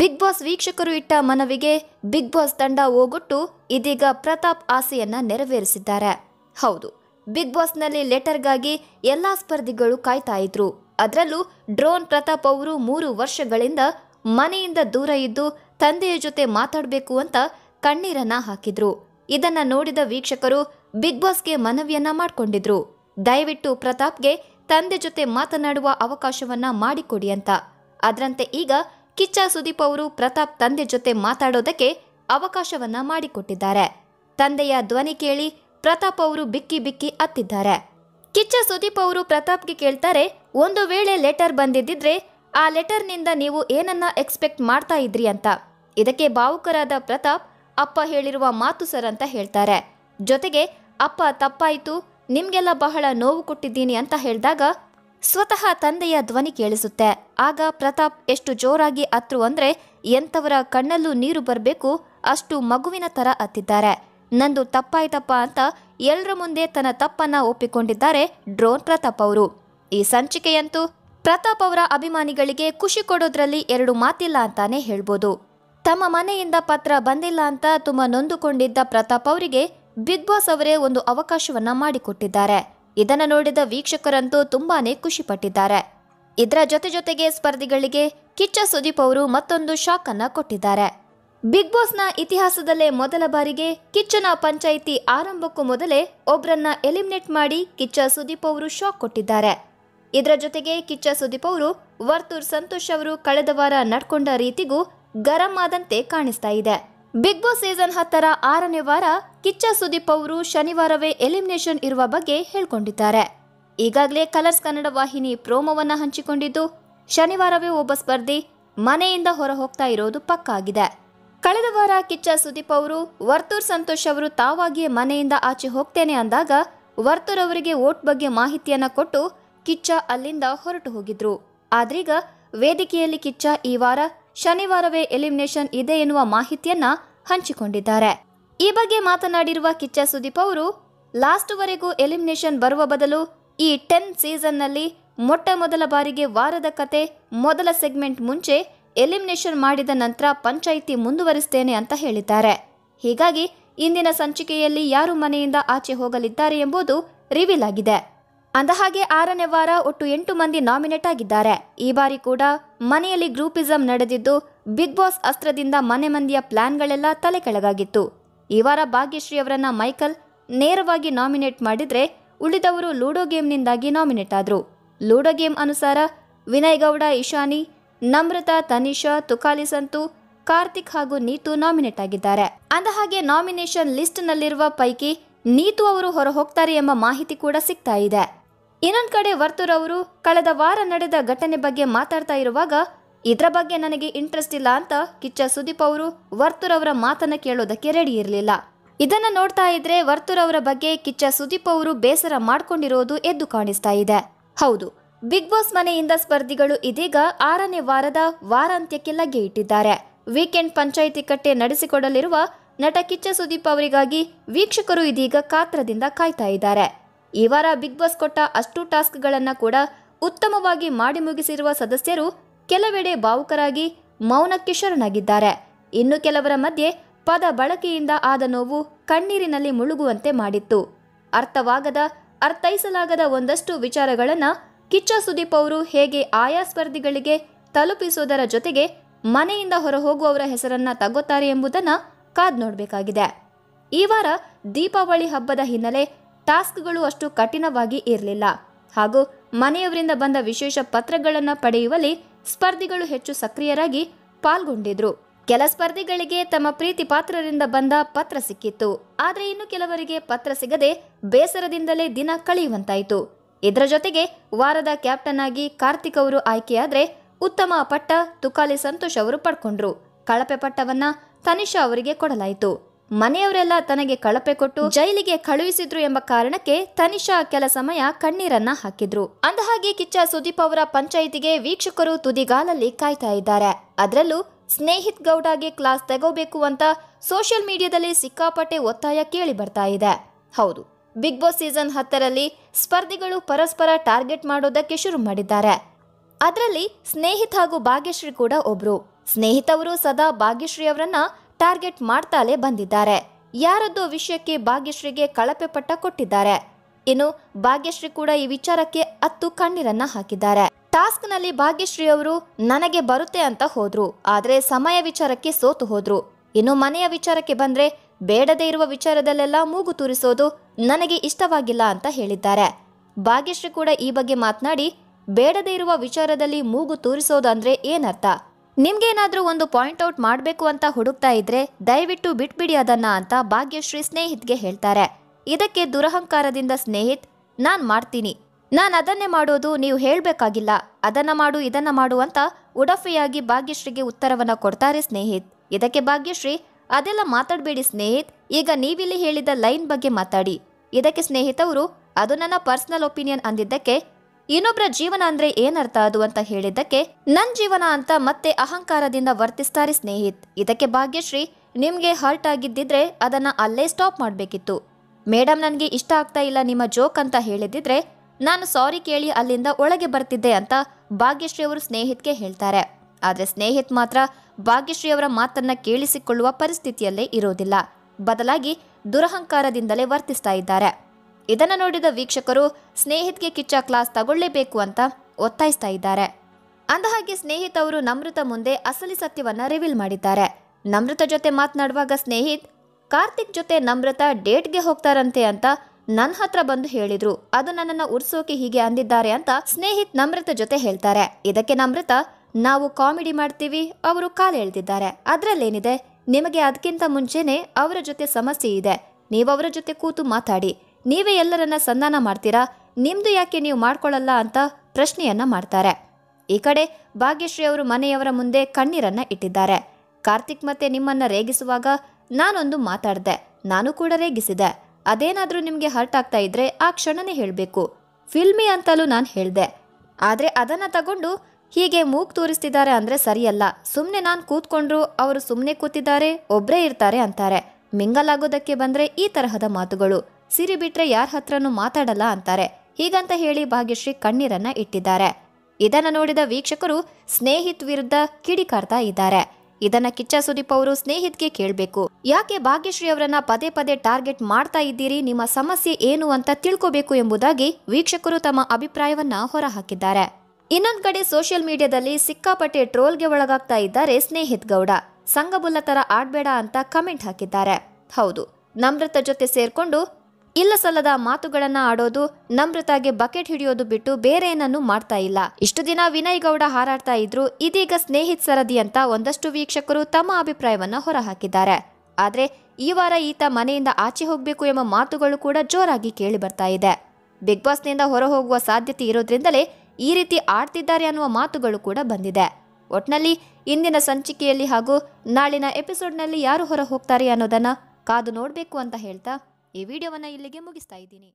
big boss ವೀಕ್ಷಕರು ಇಟ್ಟ ಮನವಿಗೆ ಬಿಗ್ ಬಾಸ್ ತಂಡ ಹೋಗುಟ್ಟು ಇದೀಗ ಪ್ರತಾಪ್ ಆಸೆಯನ್ನ ನೆರವೇರಿಸಿದ್ದಾರೆ ಹೌದು ಬಿಗ್ ಬಾಸ್ನಲ್ಲಿ ಲೆಟರ್ಗಾಗಿ ಎಲ್ಲಾ ಸ್ಪರ್ಧಿಗಳು ಕಾಯ್ತಾ ಇದ್ರು ಅದರಲ್ಲೂ ಡ್ರೋನ್ ಪ್ರತಾಪ್ ಅವರು ಮೂರು ವರ್ಷಗಳಿಂದ ಮನೆಯಿಂದ ದೂರ ಇದ್ದು ತಂದೆಯ ಜೊತೆ ಮಾತಾಡಬೇಕು ಅಂತ ಕಣ್ಣೀರನ್ನ ಹಾಕಿದ್ರು ಇದನ್ನ ನೋಡಿದ ವೀಕ್ಷಕರು ಬಿಗ್ ಬಾಸ್ಗೆ ಮನವಿಯನ್ನ ಮಾಡಿಕೊಂಡಿದ್ರು ದಯವಿಟ್ಟು ಪ್ರತಾಪ್ಗೆ ತಂದೆ ಜೊತೆ ಮಾತನಾಡುವ ಅವಕಾಶವನ್ನ ಮಾಡಿಕೊಡಿ ಅಂತ ಅದರಂತೆ ಈಗ ಕಿಚ್ಚ ಸುದೀಪ್ ಅವರು ಪ್ರತಾಪ್ ತಂದೆ ಜೊತೆ ಮಾತಾಡೋದಕ್ಕೆ ಅವಕಾಶವನ್ನ ಮಾಡಿಕೊಟ್ಟಿದ್ದಾರೆ ತಂದೆಯ ಧ್ವನಿ ಕೇಳಿ ಪ್ರತಾಪ್ ಅವರು ಬಿಕ್ಕಿ ಬಿಕ್ಕಿ ಅತ್ತಿದ್ದಾರೆ ಕಿಚ್ಚ ಸುದೀಪ್ ಅವರು ಪ್ರತಾಪ್ಗೆ ಕೇಳ್ತಾರೆ ಒಂದು ವೇಳೆ ಲೆಟರ್ ಬಂದಿದ್ದಿದ್ರೆ ಆ ಲೆಟರ್ನಿಂದ ನೀವು ಏನನ್ನ ಎಕ್ಸ್ಪೆಕ್ಟ್ ಮಾಡ್ತಾ ಇದ್ರಿ ಅಂತ ಇದಕ್ಕೆ ಭಾವುಕರಾದ ಪ್ರತಾಪ್ ಅಪ್ಪ ಹೇಳಿರುವ ಮಾತು ಸರ್ ಅಂತ ಹೇಳ್ತಾರೆ ಜೊತೆಗೆ ಅಪ್ಪ ತಪ್ಪಾಯಿತು ನಿಮಗೆಲ್ಲ ಬಹಳ ನೋವು ಕೊಟ್ಟಿದ್ದೀನಿ ಅಂತ ಹೇಳಿದಾಗ ಸ್ವತಃ ತಂದೆಯ ಧ್ವನಿ ಕೇಳಿಸುತ್ತೆ ಆಗ ಪ್ರತಾಪ್ ಎಷ್ಟು ಜೋರಾಗಿ ಅತ್ರು ಅಂದ್ರೆ ಎಂಥವರ ಕಣ್ಣಲ್ಲೂ ನೀರು ಬರಬೇಕು ಅಷ್ಟು ಮಗುವಿನ ತರ ಅತ್ತಿದ್ದಾರೆ ನಂದು ತಪ್ಪಾಯ್ತಪ್ಪ ಅಂತ ಎಲ್ಲರ ಮುಂದೆ ತನ್ನ ತಪ್ಪನ್ನ ಒಪ್ಪಿಕೊಂಡಿದ್ದಾರೆ ಡ್ರೋನ್ ಪ್ರತಾಪ್ ಅವರು ಈ ಸಂಚಿಕೆಯಂತೂ ಪ್ರತಾಪ್ ಅವರ ಅಭಿಮಾನಿಗಳಿಗೆ ಖುಷಿ ಕೊಡೋದ್ರಲ್ಲಿ ಎರಡು ಮಾತಿಲ್ಲ ಅಂತಾನೆ ಹೇಳ್ಬೋದು ತಮ್ಮ ಮನೆಯಿಂದ ಪತ್ರ ಬಂದಿಲ್ಲ ಅಂತ ತುಂಬಾ ನೊಂದುಕೊಂಡಿದ್ದ ಪ್ರತಾಪ್ ಅವರಿಗೆ ಬಿಗ್ ಬಾಸ್ ಅವರೇ ಒಂದು ಅವಕಾಶವನ್ನ ಮಾಡಿಕೊಟ್ಟಿದ್ದಾರೆ ಇದನ್ನು ನೋಡಿದ ವೀಕ್ಷಕರಂತೂ ತುಂಬಾನೇ ಖುಷಿಪಟ್ಟಿದ್ದಾರೆ ಇದರ ಜೊತೆ ಜೊತೆಗೆ ಸ್ಪರ್ಧಿಗಳಿಗೆ ಕಿಚ್ಚ ಸುದೀಪ್ ಅವರು ಮತ್ತೊಂದು ಶಾಕ್ ಅನ್ನ ಕೊಟ್ಟಿದ್ದಾರೆ ಬಿಗ್ ಬಾಸ್ನ ಇತಿಹಾಸದಲ್ಲೇ ಮೊದಲ ಬಾರಿಗೆ ಕಿಚ್ಚನ ಪಂಚಾಯಿತಿ ಆರಂಭಕ್ಕೂ ಮೊದಲೇ ಒಬ್ಬರನ್ನ ಎಲಿಮಿನೇಟ್ ಮಾಡಿ ಕಿಚ್ಚ ಸುದೀಪ್ ಅವರು ಶಾಕ್ ಕೊಟ್ಟಿದ್ದಾರೆ ಇದರ ಜೊತೆಗೆ ಕಿಚ್ಚ ಸುದೀಪ್ ಅವರು ವರ್ತೂರ್ ಸಂತೋಷ್ ಅವರು ಕಳೆದ ವಾರ ನಡ್ಕೊಂಡ ರೀತಿಗೂ ಗರಂ ಆದಂತೆ ಕಾಣಿಸ್ತಾ ಇದೆ ಬಿಗ್ ಬಾಸ್ ಸೀಸನ್ ಹತ್ತರ ಆರನೇ ವಾರ ಕಿಚ್ಚ ಸುದೀಪ್ ಅವರು ಶನಿವಾರವೇ ಎಲಿಮಿನೇಷನ್ ಇರುವ ಬಗ್ಗೆ ಹೇಳ್ಕೊಂಡಿದ್ದಾರೆ ಈಗಾಗಲೇ ಕಲರ್ಸ್ ಕನ್ನಡ ವಾಹಿನಿ ಪ್ರೋಮೋವನ್ನು ಹಂಚಿಕೊಂಡಿದ್ದು ಶನಿವಾರವೇ ಒಬ್ಬ ಸ್ಪರ್ಧಿ ಮನೆಯಿಂದ ಹೊರ ಹೋಗ್ತಾ ಇರೋದು ಆಗಿದೆ ಕಳೆದ ವಾರ ಕಿಚ್ಚ ಸುದೀಪ್ ಅವರು ವರ್ತೂರ್ ಸಂತೋಷ್ ಅವರು ತಾವಾಗಿಯೇ ಮನೆಯಿಂದ ಆಚೆ ಹೋಗ್ತೇನೆ ಅಂದಾಗ ವರ್ತೂರ್ ಅವರಿಗೆ ಓಟ್ ಬಗ್ಗೆ ಮಾಹಿತಿಯನ್ನ ಕೊಟ್ಟು ಕಿಚ್ಚ ಅಲ್ಲಿಂದ ಹೊರಟು ಹೋಗಿದ್ರು ಆದ್ರೀಗ ವೇದಿಕೆಯಲ್ಲಿ ಕಿಚ್ಚ ಈ ವಾರ ಶನಿವಾರವೇ ಎಲಿಮಿನೇಷನ್ ಇದೆ ಎನ್ನುವ ಮಾಹಿತಿಯನ್ನ ಹಂಚಿಕೊಂಡಿದ್ದಾರೆ ಈ ಬಗ್ಗೆ ಮಾತನಾಡಿರುವ ಕಿಚ್ಚ ಸುದೀಪ್ ಅವರು ಲಾಸ್ಟ್ವರೆಗೂ ಎಲಿಮಿನೇಷನ್ ಬರುವ ಬದಲು ಈ ಟೆನ್ ಸೀಸನ್ನಲ್ಲಿ ಮೊಟ್ಟ ಮೊದಲ ಬಾರಿಗೆ ವಾರದ ಕತೆ ಮೊದಲ ಸೆಗ್ಮೆಂಟ್ ಮುಂಚೆ ಎಲಿಮಿನೇಷನ್ ಮಾಡಿದ ನಂತರ ಪಂಚಾಯಿತಿ ಮುಂದುವರಿಸುತ್ತೇನೆ ಅಂತ ಹೇಳಿದ್ದಾರೆ ಹೀಗಾಗಿ ಇಂದಿನ ಸಂಚಿಕೆಯಲ್ಲಿ ಯಾರು ಮನೆಯಿಂದ ಆಚೆ ಹೋಗಲಿದ್ದಾರೆ ಎಂಬುದು ರಿವೀಲ್ ಆಗಿದೆ ಅಂದಹಾಗೆ ಆರನೇ ವಾರ ಒಟ್ಟು ಎಂಟು ಮಂದಿ ನಾಮಿನೇಟ್ ಆಗಿದ್ದಾರೆ ಈ ಬಾರಿ ಕೂಡ ಮನೆಯಲ್ಲಿ ಗ್ರೂಪಿಸಂ ನಡೆದಿದ್ದು ಬಿಗ್ ಬಾಸ್ ಅಸ್ತ್ರದಿಂದ ಮನೆ ಮಂದಿಯ ಪ್ಲಾನ್ಗಳೆಲ್ಲ ತಲೆ ಕೆಳಗಾಗಿತ್ತು ಈ ವಾರ ಭಾಗ್ಯಶ್ರೀ ಅವರನ್ನ ಮೈಕಲ್ ನೇರವಾಗಿ ನಾಮಿನೇಟ್ ಮಾಡಿದ್ರೆ ಉಳಿದವರು ಲೂಡೋ ಗೇಮ್ನಿಂದಾಗಿ ನಾಮಿನೇಟ್ ಆದರು ಲೂಡೋ ಗೇಮ್ ಅನುಸಾರ ವಿನಯ್ ಗೌಡ ಇಶಾನಿ ನಮ್ರತಾ ತನಿಷಾ ತುಕಾಲಿ ಸಂತು ಕಾರ್ತಿಕ್ ಹಾಗೂ ನೀತು ನಾಮಿನೇಟ್ ಆಗಿದ್ದಾರೆ ಅಂದಹಾಗೆ ನಾಮಿನೇಷನ್ ಲಿಸ್ಟ್ನಲ್ಲಿರುವ ಪೈಕಿ ನೀತು ಅವರು ಹೊರ ಹೋಗ್ತಾರೆ ಎಂಬ ಮಾಹಿತಿ ಕೂಡ ಸಿಗ್ತಾ ಇದೆ ಇನ್ನೊಂದು ಕಡೆ ವರ್ತೂರ್ ಅವರು ಕಳೆದ ವಾರ ನಡೆದ ಘಟನೆ ಬಗ್ಗೆ ಮಾತಾಡ್ತಾ ಇರುವಾಗ ಇದರ ಬಗ್ಗೆ ನನಗೆ ಇಂಟ್ರೆಸ್ಟ್ ಇಲ್ಲ ಅಂತ ಕಿಚ್ಚ ಸುದೀಪ್ ಅವರು ವರ್ತೂರ್ ಅವರ ಮಾತನ್ನ ಕೇಳೋದಕ್ಕೆ ರೆಡಿ ಇರಲಿಲ್ಲ ಇದನ್ನ ನೋಡ್ತಾ ಇದ್ರೆ ವರ್ತೂರ್ ಅವರ ಬಗ್ಗೆ ಕಿಚ್ಚ ಸುದೀಪ್ ಅವರು ಬೇಸರ ಮಾಡ್ಕೊಂಡಿರೋದು ಎದ್ದು ಕಾಣಿಸ್ತಾ ಇದೆ ಹೌದು ಬಿಗ್ ಬಾಸ್ ಮನೆಯಿಂದ ಸ್ಪರ್ಧಿಗಳು ಇದೀಗ ಆರನೇ ವಾರದ ವಾರಾಂತ್ಯಕ್ಕೆ ಲಗ್ಗೆ ಇಟ್ಟಿದ್ದಾರೆ ವೀಕೆಂಡ್ ಪಂಚಾಯಿತಿ ಕಟ್ಟೆ ನಡೆಸಿಕೊಡಲಿರುವ ನಟ ಕಿಚ್ಚ ಸುದೀಪ್ ಅವರಿಗಾಗಿ ವೀಕ್ಷಕರು ಇದೀಗ ಕಾತ್ರದಿಂದ ಕಾಯ್ತಾ ಇದ್ದಾರೆ ಈ ವಾರ ಬಿಗ್ ಬಾಸ್ ಕೊಟ್ಟ ಅಷ್ಟು ಟಾಸ್ಕ್ಗಳನ್ನು ಕೂಡ ಉತ್ತಮವಾಗಿ ಮಾಡಿ ಮುಗಿಸಿರುವ ಸದಸ್ಯರು ಕೆಲವೆಡೆ ಭಾವುಕರಾಗಿ ಮೌನಕ್ಕೆ ಶರಣಾಗಿದ್ದಾರೆ ಇನ್ನು ಕೆಲವರ ಮಧ್ಯೆ ಪದ ಬಳಕೆಯಿಂದ ಆದ ನೋವು ಕಣ್ಣೀರಿನಲ್ಲಿ ಮುಳುಗುವಂತೆ ಮಾಡಿತ್ತು ಅರ್ಥವಾಗದ ಅರ್ಥೈಸಲಾಗದ ಒಂದಷ್ಟು ವಿಚಾರಗಳನ್ನು ಕಿಚ್ಚ ಸುದೀಪ್ ಅವರು ಹೇಗೆ ಆಯಾ ಸ್ಪರ್ಧಿಗಳಿಗೆ ತಲುಪಿಸುವುದರ ಜೊತೆಗೆ ಮನೆಯಿಂದ ಹೊರಹೋಗುವವರ ಹೆಸರನ್ನ ತಗೋತಾರೆ ಎಂಬುದನ್ನು ಕಾದ್ ನೋಡಬೇಕಾಗಿದೆ ಈ ವಾರ ದೀಪಾವಳಿ ಹಬ್ಬದ ಹಿನ್ನೆಲೆ ಟಾಸ್ಕ್ಗಳು ಅಷ್ಟು ಕಠಿಣವಾಗಿ ಇರಲಿಲ್ಲ ಹಾಗೂ ಮನೆಯವರಿಂದ ಬಂದ ವಿಶೇಷ ಪತ್ರಗಳನ್ನು ಪಡೆಯುವಲ್ಲಿ ಸ್ಪರ್ಧಿಗಳು ಹೆಚ್ಚು ಸಕ್ರಿಯರಾಗಿ ಪಾಲ್ಗೊಂಡಿದ್ರು ಕೆಲ ಸ್ಪರ್ಧಿಗಳಿಗೆ ತಮ್ಮ ಪ್ರೀತಿ ಪಾತ್ರರಿಂದ ಬಂದ ಪತ್ರ ಸಿಕ್ಕಿತ್ತು ಆದರೆ ಇನ್ನು ಕೆಲವರಿಗೆ ಪತ್ರ ಸಿಗದೆ ಬೇಸರದಿಂದಲೇ ದಿನ ಕಳೆಯುವಂತಾಯಿತು ಇದರ ಜೊತೆಗೆ ವಾರದ ಕ್ಯಾಪ್ಟನ್ ಆಗಿ ಕಾರ್ತಿಕ್ ಅವರು ಆಯ್ಕೆಯಾದ್ರೆ ಉತ್ತಮ ಪಟ್ಟ ತುಕಾಲಿ ಸಂತೋಷ್ ಅವರು ಪಡ್ಕೊಂಡ್ರು ಕಳಪೆ ಪಟ್ಟವನ್ನ ತನಿಷಾ ಅವರಿಗೆ ಕೊಡಲಾಯಿತು ಮನೆಯವರೆಲ್ಲ ತನಗೆ ಕಳಪೆ ಕೊಟ್ಟು ಜೈಲಿಗೆ ಕಳುಹಿಸಿದ್ರು ಎಂಬ ಕಾರಣಕ್ಕೆ ತನಿಷಾ ಕೆಲ ಸಮಯ ಕಣ್ಣೀರನ್ನ ಹಾಕಿದ್ರು ಅಂದಹಾಗೆ ಕಿಚ್ಚ ಸುದೀಪ್ ಅವರ ಪಂಚಾಯಿತಿಗೆ ವೀಕ್ಷಕರು ತುದಿಗಾಲಲ್ಲಿ ಕಾಯ್ತಾ ಇದ್ದಾರೆ ಅದರಲ್ಲೂ ಸ್ನೇಹಿತ್ ಗೌಡಾಗೆ ಕ್ಲಾಸ್ ತೆಗೋಬೇಕು ಅಂತ ಸೋಷಿಯಲ್ ಮೀಡಿಯಾದಲ್ಲಿ ಸಿಕ್ಕಾಪಟ್ಟೆ ಒತ್ತಾಯ ಕೇಳಿ ಬರ್ತಾ ಇದೆ ಹೌದು ಬಿಗ್ ಬಾಸ್ ಸೀಸನ್ ಹತ್ತರಲ್ಲಿ ಸ್ಪರ್ಧಿಗಳು ಪರಸ್ಪರ ಟಾರ್ಗೆಟ್ ಮಾಡೋದಕ್ಕೆ ಶುರು ಮಾಡಿದ್ದಾರೆ ಅದರಲ್ಲಿ ಸ್ನೇಹಿತ್ ಹಾಗೂ ಭಾಗ್ಯಶ್ರೀ ಕೂಡ ಒಬ್ರು ಸ್ನೇಹಿತವರು ಸದಾ ಭಾಗ್ಯಶ್ರೀ ಅವರನ್ನ ಟಾರ್ಗೆಟ್ ಮಾಡ್ತಾಲೇ ಬಂದಿದ್ದಾರೆ ಯಾರದ್ದೋ ವಿಷಯಕ್ಕೆ ಭಾಗ್ಯಶ್ರೀಗೆ ಕಳಪೆ ಪಟ್ಟ ಕೊಟ್ಟಿದ್ದಾರೆ ಇನ್ನು ಭಾಗ್ಯಶ್ರೀ ಕೂಡ ಈ ವಿಚಾರಕ್ಕೆ ಅತ್ತು ಕಣ್ಣೀರನ್ನ ಹಾಕಿದ್ದಾರೆ ಟಾಸ್ಕ್ ನಲ್ಲಿ ಭಾಗ್ಯಶ್ರೀ ಅವರು ನನಗೆ ಬರುತ್ತೆ ಅಂತ ಹೋದ್ರು ಆದ್ರೆ ಸಮಯ ವಿಚಾರಕ್ಕೆ ಸೋತು ಹೋದ್ರು ಇನ್ನು ಮನೆಯ ವಿಚಾರಕ್ಕೆ ಬಂದ್ರೆ ಬೇಡದೇ ಇರುವ ವಿಚಾರದಲ್ಲೆಲ್ಲ ಮೂಗು ತೂರಿಸೋದು ನನಗೆ ಇಷ್ಟವಾಗಿಲ್ಲ ಅಂತ ಹೇಳಿದ್ದಾರೆ ಭಾಗ್ಯಶ್ರೀ ಕೂಡ ಈ ಬಗ್ಗೆ ಮಾತನಾಡಿ ಬೇಡದೇ ಇರುವ ವಿಚಾರದಲ್ಲಿ ಮೂಗು ತೂರಿಸೋದು ಅಂದ್ರೆ ಏನರ್ಥ ನಿಮ್ಗೇನಾದರೂ ಒಂದು ಪಾಯಿಂಟ್ ಔಟ್ ಮಾಡಬೇಕು ಅಂತ ಹುಡುಕ್ತಾ ಇದ್ರೆ ದಯವಿಟ್ಟು ಬಿಟ್ಬಿಡಿ ಅದನ್ನ ಅಂತ ಭಾಗ್ಯಶ್ರೀ ಸ್ನೇಹಿತ್ಗೆ ಹೇಳ್ತಾರೆ ಇದಕ್ಕೆ ದುರಹಂಕಾರದಿಂದ ಸ್ನೇಹಿತ್ ನಾನು ಮಾಡ್ತೀನಿ ನಾನು ಅದನ್ನೇ ಮಾಡೋದು ನೀವು ಹೇಳಬೇಕಾಗಿಲ್ಲ ಅದನ್ನ ಮಾಡು ಇದನ್ನ ಮಾಡು ಅಂತ ಉಡಫೆಯಾಗಿ ಭಾಗ್ಯಶ್ರೀಗೆ ಉತ್ತರವನ್ನು ಕೊಡ್ತಾರೆ ಸ್ನೇಹಿತ್ ಇದಕ್ಕೆ ಭಾಗ್ಯಶ್ರೀ ಅದೆಲ್ಲ ಮಾತಾಡಬೇಡಿ ಸ್ನೇಹಿತ್ ಈಗ ನೀವಿಲ್ಲಿ ಹೇಳಿದ ಲೈನ್ ಬಗ್ಗೆ ಮಾತಾಡಿ ಇದಕ್ಕೆ ಸ್ನೇಹಿತವರು ಅದು ನನ್ನ ಪರ್ಸನಲ್ ಒಪಿನಿಯನ್ ಅಂದಿದ್ದಕ್ಕೆ ಇನ್ನೊಬ್ಬರ ಜೀವನ ಅಂದ್ರೆ ಏನರ್ಥ ಅದು ಅಂತ ಹೇಳಿದ್ದಕ್ಕೆ ನನ್ ಜೀವನ ಅಂತ ಮತ್ತೆ ಅಹಂಕಾರದಿಂದ ವರ್ತಿಸ್ತಾರೆ ಸ್ನೇಹಿತ್ ಇದಕ್ಕೆ ಭಾಗ್ಯಶ್ರೀ ನಿಮ್ಗೆ ಹರ್ಟ್ ಆಗಿದ್ದಿದ್ರೆ ಅದನ್ನ ಅಲ್ಲೇ ಸ್ಟಾಪ್ ಮಾಡ್ಬೇಕಿತ್ತು ಮೇಡಮ್ ನನಗೆ ಇಷ್ಟ ಆಗ್ತಾ ಇಲ್ಲ ನಿಮ್ಮ ಜೋಕ್ ಅಂತ ಹೇಳಿದಿದ್ರೆ ನಾನು ಸಾರಿ ಕೇಳಿ ಅಲ್ಲಿಂದ ಒಳಗೆ ಬರ್ತಿದ್ದೆ ಅಂತ ಭಾಗ್ಯಶ್ರೀ ಅವರು ಸ್ನೇಹಿತ್ಗೆ ಹೇಳ್ತಾರೆ ಆದರೆ ಸ್ನೇಹಿತ್ ಮಾತ್ರ ಭಾಗ್ಯಶ್ರೀ ಅವರ ಮಾತನ್ನ ಕೇಳಿಸಿಕೊಳ್ಳುವ ಪರಿಸ್ಥಿತಿಯಲ್ಲೇ ಇರೋದಿಲ್ಲ ಬದಲಾಗಿ ದುರಹಂಕಾರದಿಂದಲೇ ವರ್ತಿಸ್ತಾ ಇದ್ದಾರೆ ಇದನ್ನು ನೋಡಿದ ವೀಕ್ಷಕರು ಸ್ನೇಹಿತ್ಗೆ ಕಿಚ್ಚ ಕ್ಲಾಸ್ ತಗೊಳ್ಳೇಬೇಕು ಅಂತ ಒತ್ತಾಯಿಸ್ತಾ ಇದ್ದಾರೆ ಅಂದಹಾಗೆ ಸ್ನೇಹಿತ್ ಅವರು ನಮೃತ ಮುಂದೆ ಅಸಲಿ ಸತ್ಯವನ್ನ ರಿವೀಲ್ ಮಾಡಿದ್ದಾರೆ ನಮೃತ ಜೊತೆ ಮಾತನಾಡುವಾಗ ಸ್ನೇಹಿತ್ ಕಾರ್ತಿಕ್ ಜೊತೆ ನಮ್ರತ ಡೇಟ್ಗೆ ಹೋಗ್ತಾರಂತೆ ಅಂತ ನನ್ನ ಹತ್ರ ಬಂದು ಹೇಳಿದ್ರು ಅದು ನನ್ನನ್ನು ಉರ್ಸೋಕೆ ಹೀಗೆ ಅಂದಿದ್ದಾರೆ ಅಂತ ಸ್ನೇಹಿತ್ ನಮ್ರತ ಜೊತೆ ಹೇಳ್ತಾರೆ ಇದಕ್ಕೆ ನಮ್ರತ ನಾವು ಕಾಮಿಡಿ ಮಾಡ್ತೀವಿ ಅವರು ಕಾಲು ಎಳೆದಿದ್ದಾರೆ ಅದರಲ್ಲೇನಿದೆ ನಿಮಗೆ ಅದಕ್ಕಿಂತ ಮುಂಚೆನೆ ಅವರ ಜೊತೆ ಸಮಸ್ಯೆ ಇದೆ ನೀವು ಅವರ ಜೊತೆ ಕೂತು ಮಾತಾಡಿ ನೀವೇ ಎಲ್ಲರನ್ನ ಸಂಧಾನ ಮಾಡ್ತೀರಾ ನಿಮ್ಮದು ಯಾಕೆ ನೀವು ಮಾಡ್ಕೊಳ್ಳಲ್ಲ ಅಂತ ಪ್ರಶ್ನೆಯನ್ನ ಮಾಡ್ತಾರೆ ಈ ಕಡೆ ಭಾಗ್ಯಶ್ರೀ ಅವರು ಮನೆಯವರ ಮುಂದೆ ಕಣ್ಣೀರನ್ನ ಇಟ್ಟಿದ್ದಾರೆ ಕಾರ್ತಿಕ್ ಮತ್ತೆ ನಿಮ್ಮನ್ನ ರೇಗಿಸುವಾಗ ನಾನೊಂದು ಮಾತಾಡಿದೆ ನಾನು ಕೂಡ ರೇಗಿಸಿದೆ ಅದೇನಾದರೂ ನಿಮಗೆ ಹರ್ಟ್ ಆಗ್ತಾ ಇದ್ರೆ ಆ ಕ್ಷಣನೇ ಹೇಳಬೇಕು ಫಿಲ್ಮಿ ಅಂತಲೂ ನಾನು ಹೇಳಿದೆ ಆದರೆ ಅದನ್ನು ತಗೊಂಡು ಹೀಗೆ ಮೂಗ್ ತೋರಿಸ್ತಿದ್ದಾರೆ ಅಂದರೆ ಸರಿಯಲ್ಲ ಸುಮ್ಮನೆ ನಾನು ಕೂತ್ಕೊಂಡ್ರು ಅವರು ಸುಮ್ಮನೆ ಕೂತಿದ್ದಾರೆ ಒಬ್ಬರೇ ಇರ್ತಾರೆ ಅಂತಾರೆ ಮಿಂಗಲ್ ಆಗೋದಕ್ಕೆ ಬಂದರೆ ಈ ತರಹದ ಮಾತುಗಳು ಸಿರಿ ಬಿಟ್ರೆ ಯಾರ ಹತ್ರನೂ ಮಾತಾಡಲ್ಲ ಅಂತಾರೆ ಹೀಗಂತ ಹೇಳಿ ಭಾಗ್ಯಶ್ರೀ ಕಣ್ಣೀರನ್ನ ಇಟ್ಟಿದ್ದಾರೆ ಇದನ್ನ ನೋಡಿದ ವೀಕ್ಷಕರು ಸ್ನೇಹಿತ್ ವಿರುದ್ಧ ಕಿಡಿಕಾರ್ತಾ ಇದ್ದಾರೆ ಇದನ್ನ ಕಿಚ್ಚ ಸುದೀಪ್ ಅವರು ಸ್ನೇಹಿತ್ಗೆ ಕೇಳಬೇಕು ಯಾಕೆ ಭಾಗ್ಯಶ್ರೀ ಅವರನ್ನ ಪದೇ ಪದೇ ಟಾರ್ಗೆಟ್ ಮಾಡ್ತಾ ಇದ್ದೀರಿ ನಿಮ್ಮ ಸಮಸ್ಯೆ ಏನು ಅಂತ ತಿಳ್ಕೋಬೇಕು ಎಂಬುದಾಗಿ ವೀಕ್ಷಕರು ತಮ್ಮ ಅಭಿಪ್ರಾಯವನ್ನ ಹೊರಹಾಕಿದ್ದಾರೆ ಇನ್ನೊಂದ್ ಕಡೆ ಸೋಷಿಯಲ್ ಮೀಡಿಯಾದಲ್ಲಿ ಸಿಕ್ಕಾಪಟ್ಟೆ ಟ್ರೋಲ್ಗೆ ಒಳಗಾಗ್ತಾ ಇದ್ದಾರೆ ಸ್ನೇಹಿತ್ ಗೌಡ ಸಂಗಬುಲ್ಲ ತರ ಆಡ್ಬೇಡ ಅಂತ ಕಮೆಂಟ್ ಹಾಕಿದ್ದಾರೆ ಹೌದು ನಮ್ರತ ಜೊತೆ ಸೇರ್ಕೊಂಡು ಇಲ್ಲ ಸಲ್ಲದ ಮಾತುಗಳನ್ನ ಆಡೋದು ನಮ್ರತಾಗೆ ಬಕೆಟ್ ಹಿಡಿಯೋದು ಬಿಟ್ಟು ಬೇರೆ ಏನನ್ನೂ ಮಾಡ್ತಾ ಇಲ್ಲ ಇಷ್ಟು ದಿನ ವಿನಯ್ ಗೌಡ ಹಾರಾಡ್ತಾ ಇದ್ರು ಇದೀಗ ಸ್ನೇಹಿತ್ ಸರದಿ ಅಂತ ಒಂದಷ್ಟು ವೀಕ್ಷಕರು ತಮ್ಮ ಅಭಿಪ್ರಾಯವನ್ನ ಹೊರಹಾಕಿದ್ದಾರೆ ಆದ್ರೆ ಈ ವಾರ ಈತ ಮನೆಯಿಂದ ಆಚೆ ಹೋಗ್ಬೇಕು ಎಂಬ ಮಾತುಗಳು ಕೂಡ ಜೋರಾಗಿ ಕೇಳಿ ಬರ್ತಾ ಇದೆ ಬಿಗ್ ಬಾಸ್ನಿಂದ ಹೊರ ಹೋಗುವ ಸಾಧ್ಯತೆ ಇರೋದ್ರಿಂದಲೇ ಈ ರೀತಿ ಆಡ್ತಿದ್ದಾರೆ ಅನ್ನುವ ಮಾತುಗಳು ಕೂಡ ಬಂದಿದೆ ಒಟ್ನಲ್ಲಿ ಇಂದಿನ ಸಂಚಿಕೆಯಲ್ಲಿ ಹಾಗೂ ನಾಳಿನ ಎಪಿಸೋಡ್ನಲ್ಲಿ ಯಾರು ಹೊರ ಹೋಗ್ತಾರೆ ಅನ್ನೋದನ್ನ ಕಾದು ನೋಡಬೇಕು ಅಂತ ಹೇಳ್ತಾ ಈ ವಿಡಿಯೋವನ್ನು ಇಲ್ಲಿಗೆ ಮುಗಿಸ್ತಾ ಇದ್ದೀನಿ